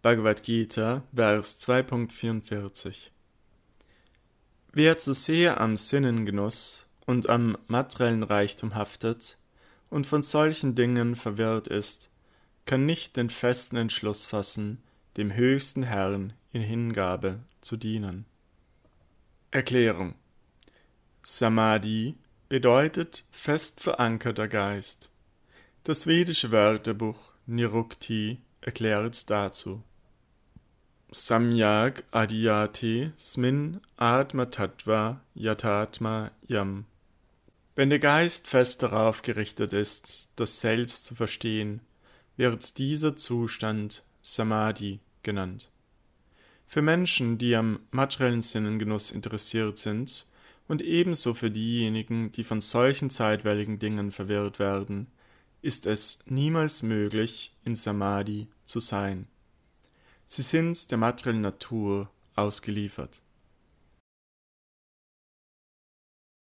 Bhagavad Gita, Vers 2.44 Wer zu sehr am Sinnengenuss und am materiellen Reichtum haftet und von solchen Dingen verwirrt ist, kann nicht den festen Entschluss fassen, dem höchsten Herrn in Hingabe zu dienen. Erklärung Samadhi bedeutet fest verankerter Geist. Das vedische Wörterbuch Nirukti erkläret dazu. Samyak Adiyate Smin Atma Tattva Yatatma Yam. Wenn der Geist fest darauf gerichtet ist, das Selbst zu verstehen, wird dieser Zustand Samadhi genannt. Für Menschen, die am materiellen Sinnengenuss interessiert sind und ebenso für diejenigen, die von solchen zeitweiligen Dingen verwirrt werden, ist es niemals möglich, in Samadhi zu sein. Sie sind der materiellen Natur ausgeliefert.